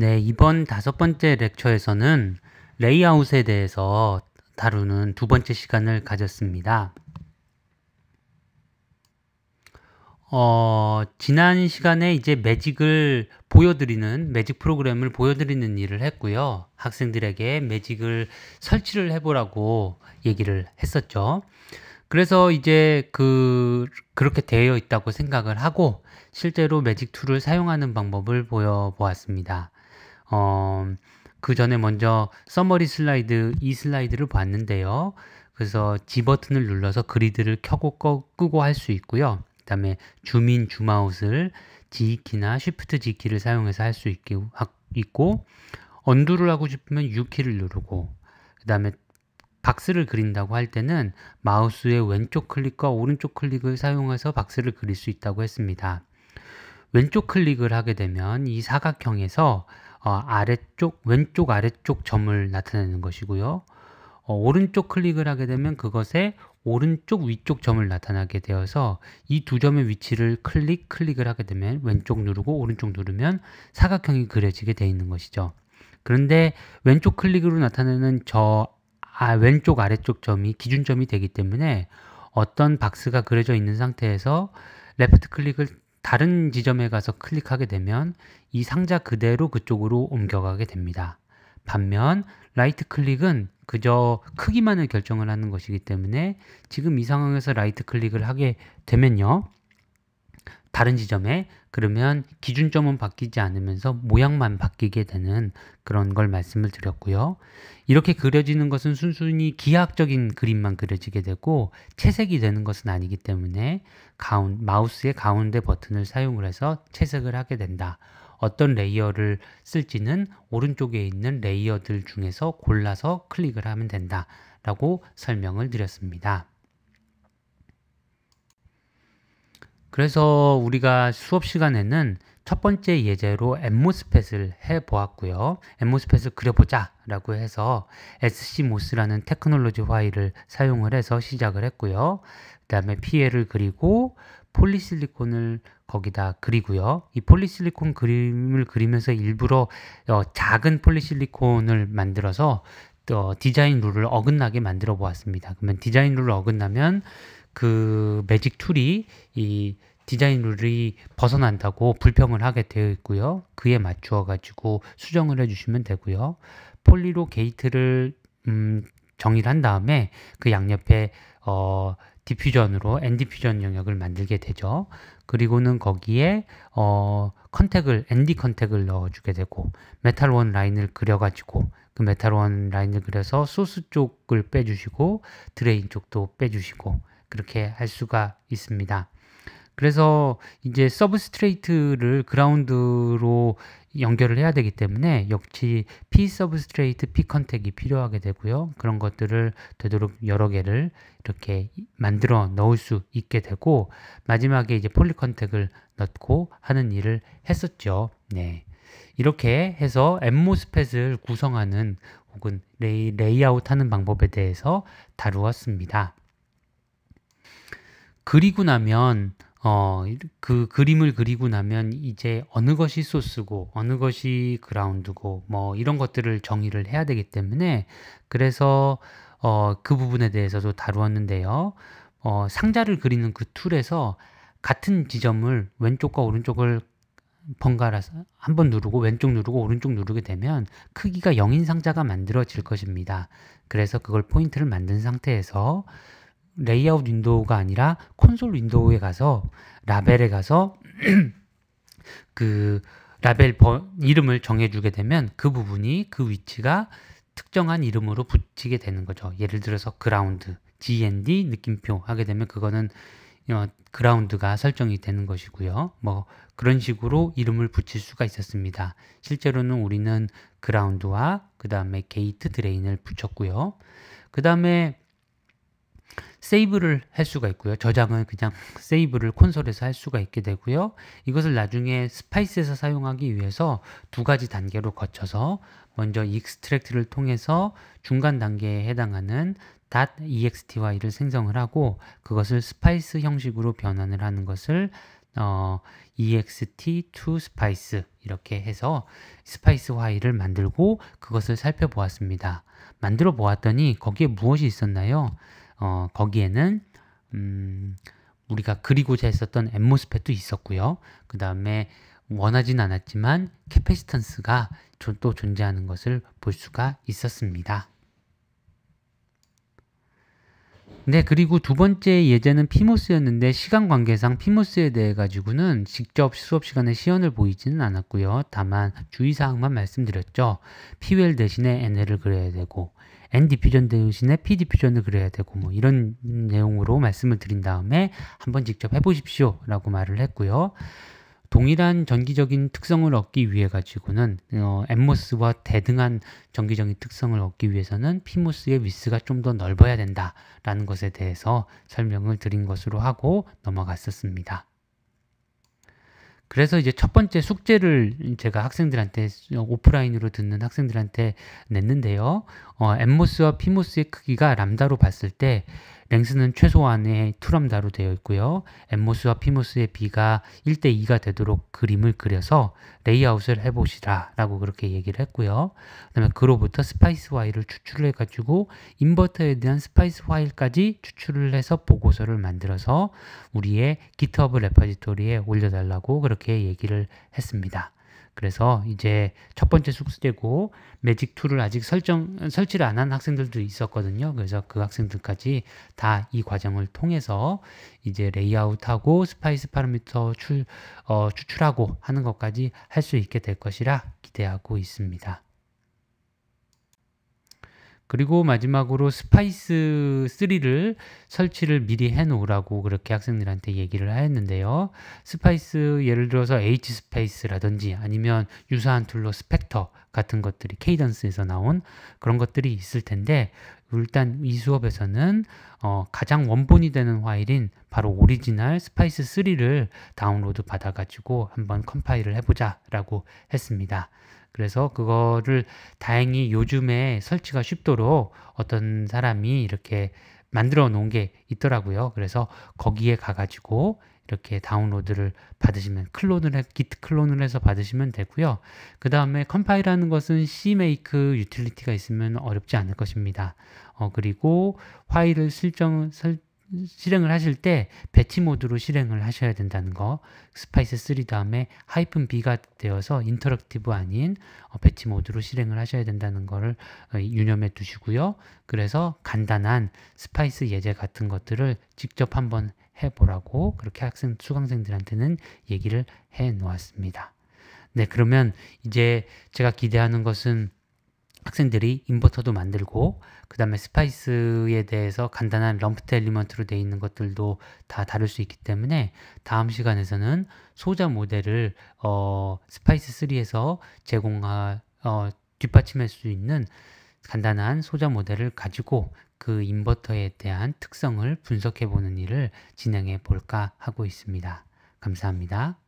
네, 이번 다섯 번째 렉처에서는 레이아웃에 대해서 다루는 두 번째 시간을 가졌습니다. 어, 지난 시간에 이제 매직을 보여드리는, 매직 프로그램을 보여드리는 일을 했고요. 학생들에게 매직을 설치를 해보라고 얘기를 했었죠. 그래서 이제 그, 그렇게 되어 있다고 생각을 하고, 실제로 매직 툴을 사용하는 방법을 보여보았습니다. 어, 그 전에 먼저 서머리 슬라이드 이 슬라이드를 봤는데요. 그래서 G 버튼을 눌러서 그리드를 켜고 꺼, 끄고 할 수 있고요. 그 다음에 줌인 줌아웃을 G키나 s 프트 f G키를 사용해서 할 수 있고 언두를 하고 싶으면 U키를 누르고 그 다음에 박스를 그린다고 할 때는 마우스의 왼쪽 클릭과 오른쪽 클릭을 사용해서 박스를 그릴 수 있다고 했습니다. 왼쪽 클릭을 하게 되면 이 사각형에서 어, 아래쪽 왼쪽 아래쪽 점을 나타내는 것이고요. 어, 오른쪽 클릭을 하게 되면 그것의 오른쪽 위쪽 점을 나타나게 되어서 이 두 점의 위치를 클릭 클릭을 하게 되면 왼쪽 누르고 오른쪽 누르면 사각형이 그려지게 되어 있는 것이죠. 그런데 왼쪽 클릭으로 나타내는 저 아, 왼쪽 아래쪽 점이 기준점이 되기 때문에 어떤 박스가 그려져 있는 상태에서 레프트 클릭을 다른 지점에 가서 클릭하게 되면 이 상자 그대로 그쪽으로 옮겨가게 됩니다. 반면 라이트 클릭은 그저 크기만을 결정을 하는 것이기 때문에 지금 이 상황에서 라이트 클릭을 하게 되면요. 다른 지점에 그러면 기준점은 바뀌지 않으면서 모양만 바뀌게 되는 그런 걸 말씀을 드렸고요. 이렇게 그려지는 것은 순순히 기하학적인 그림만 그려지게 되고 채색이 되는 것은 아니기 때문에 가운, 마우스의 가운데 버튼을 사용을 해서 채색을 하게 된다. 어떤 레이어를 쓸지는 오른쪽에 있는 레이어들 중에서 골라서 클릭을 하면 된다. 라고 설명을 드렸습니다. 그래서 우리가 수업 시간에는 첫 번째 예제로 엠모스펫을 해보았고요. 엠모스펫을 그려보자 라고 해서 SCMOS라는 테크놀로지 화일을 사용을 해서 시작을 했고요. 그 다음에 PL을 그리고 폴리실리콘을 거기다 그리고요. 이 폴리실리콘 그림을 그리면서 일부러 어, 작은 폴리실리콘을 만들어서 어, 디자인 룰을 어긋나게 만들어 보았습니다. 그러면 디자인 룰을 어긋나면 그 매직 툴이 이 디자인 룰이 벗어난다고 불평을 하게 되어 있고요. 그에 맞추어 가지고 수정을 해주시면 되고요. 폴리로 게이트를 음, 정의를 한 다음에 그 양옆에 어, 디퓨전으로 엔디퓨전 영역을 만들게 되죠. 그리고는 거기에 어, 컨택을 엔디 컨택을 넣어주게 되고 메탈 원 라인을 그려가지고 그 메탈 원 라인을 그려서 소스 쪽을 빼주시고 드레인 쪽도 빼주시고 그렇게 할 수가 있습니다. 그래서 이제 서브스트레이트를 그라운드로 연결을 해야 되기 때문에 역시 P 서브스트레이트 P 컨택이 필요하게 되고요. 그런 것들을 되도록 여러 개를 이렇게 만들어 넣을 수 있게 되고 마지막에 이제 폴리 컨택을 넣고 하는 일을 했었죠. 네. 이렇게 해서 엠모스펫을 구성하는 혹은 레이, 레이아웃하는 방법에 대해서 다루었습니다. 그리고 나면 어, 그 그림을 그리고 나면 이제 어느 것이 소스고 어느 것이 그라운드고 뭐 이런 것들을 정의를 해야 되기 때문에 그래서 어, 그 부분에 대해서도 다루었는데요. 어, 상자를 그리는 그 툴에서 같은 지점을 왼쪽과 오른쪽을 번갈아서 한 번 누르고 왼쪽 누르고 오른쪽 누르게 되면 크기가 0인 상자가 만들어질 것입니다. 그래서 그걸 포인트를 만든 상태에서 레이아웃 윈도우가 아니라 콘솔 윈도우에 가서 라벨에 가서 그 라벨 번, 이름을 정해주게 되면 그 부분이 그 위치가 특정한 이름으로 붙이게 되는 거죠. 예를 들어서 그라운드, GND 느낌표 하게 되면 그거는 어, 그라운드가 설정이 되는 것이고요. 뭐 그런 식으로 이름을 붙일 수가 있었습니다. 실제로는 우리는 그라운드와 그 다음에 게이트 드레인을 붙였고요. 그 다음에 세이브를 할 수가 있고요. 저장을 그냥 세이브를 콘솔에서 할 수가 있게 되고요. 이것을 나중에 스파이스에서 사용하기 위해서 두 가지 단계로 거쳐서 먼저 익스트랙트를 통해서 중간 단계에 해당하는 .exty를 생성을 하고 그것을 스파이스 형식으로 변환을 하는 것을 어, ext to spice 이렇게 해서 스파이스 화일을 만들고 그것을 살펴보았습니다. 만들어 보았더니 거기에 무엇이 있었나요? 어, 거기에는 음, 우리가 그리고자 했었던 엠모스펫도 있었고요. 그 다음에 원하진 않았지만 캐패시턴스가 또 존재하는 것을 볼 수가 있었습니다. 네, 그리고 두 번째 예제는 피모스였는데 시간 관계상 피모스에 대해 가지고는 직접 수업 시간에 시연을 보이지는 않았고요. 다만 주의사항만 말씀드렸죠. PL 대신에 NL을 그려야 되고 N 디퓨전 대신에 P 디퓨전을 그려야 되고 뭐 이런 내용으로 말씀을 드린 다음에 한번 직접 해보십시오 라고 말을 했고요. 동일한 전기적인 특성을 얻기 위해 가지고는 어, 엠모스와 대등한 전기적인 특성을 얻기 위해서는 피모스의 위스가 좀 더 넓어야 된다라는 것에 대해서 설명을 드린 것으로 하고 넘어갔었습니다. 그래서 이제 첫 번째 숙제를 제가 학생들한테 오프라인으로 듣는 학생들한테 냈는데요. 어, 엠모스와 피모스의 크기가 람다로 봤을 때 랭스는 최소한의 투람다로 되어 있고요. 엠모스와 피모스의 비가 1대 2가 되도록 그림을 그려서 레이아웃을 해보시라 라고 그렇게 얘기를 했고요. 그 다음에 그로부터 스파이스 와일을 추출해 가지고 인버터에 대한 스파이스 와일까지 추출을 해서 보고 보고서를 만들어서 우리의 GitHub 레퍼지토리에 올려달라고 그렇게 얘기를 했습니다. 그래서 이제 첫 번째 숙제고 매직 툴을 아직 설정 설치를 안 한 학생들도 있었거든요. 그래서 그 학생들까지 다 이 과정을 통해서 이제 레이아웃하고 스파이스 파라미터 출, 어, 추출하고 하는 것까지 할 수 있게 될 것이라 기대하고 있습니다. 그리고 마지막으로 스파이스 3를 설치를 미리 해 놓으라고 그렇게 학생들한테 얘기를 하였는데요. 스파이스 예를 들어서 H 스페이스라든지 아니면 유사한 툴로 스펙터 같은 것들이 케이던스에서 나온 그런 것들이 있을 텐데 일단 이 수업에서는 어, 가장 원본이 되는 화일인 바로 오리지널 스파이스 3를 다운로드 받아가지고 한번 컴파일을 해보자 라고 했습니다. 그래서 그거를 다행히 요즘에 설치가 쉽도록 어떤 사람이 이렇게 만들어 놓은 게 있더라고요. 그래서 거기에 가가지고 이렇게 다운로드를 받으시면 클론을 해, 기트 클론을 해서 받으시면 되고요. 그 다음에 컴파일하는 것은 CMake 유틸리티가 있으면 어렵지 않을 것입니다. 어, 그리고 파일을 설정 설, 실행을 하실 때 배치 모드로 실행을 하셔야 된다는 거 스파이스 3 다음에 하이픈 B가 되어서 인터랙티브 아닌 어, 배치 모드로 실행을 하셔야 된다는 거를 어, 유념해 두시고요 그래서 간단한 스파이스 예제 같은 것들을 직접 한번 해보라고 그렇게 학생 수강생들한테는 얘기를 해 놓았습니다 네 그러면 이제 제가 기대하는 것은 학생들이 인버터도 만들고 그 다음에 스파이스에 대해서 간단한 럼프트 엘리먼트로 되어 있는 것들도 다 다룰 수 있기 때문에 다음 시간에서는 소자 모델을 어, 스파이스 3에서 제공하 어, 뒷받침할 수 있는 간단한 소자 모델을 가지고 그 인버터에 대한 특성을 분석해 보는 일을 진행해 볼까 하고 있습니다. 감사합니다.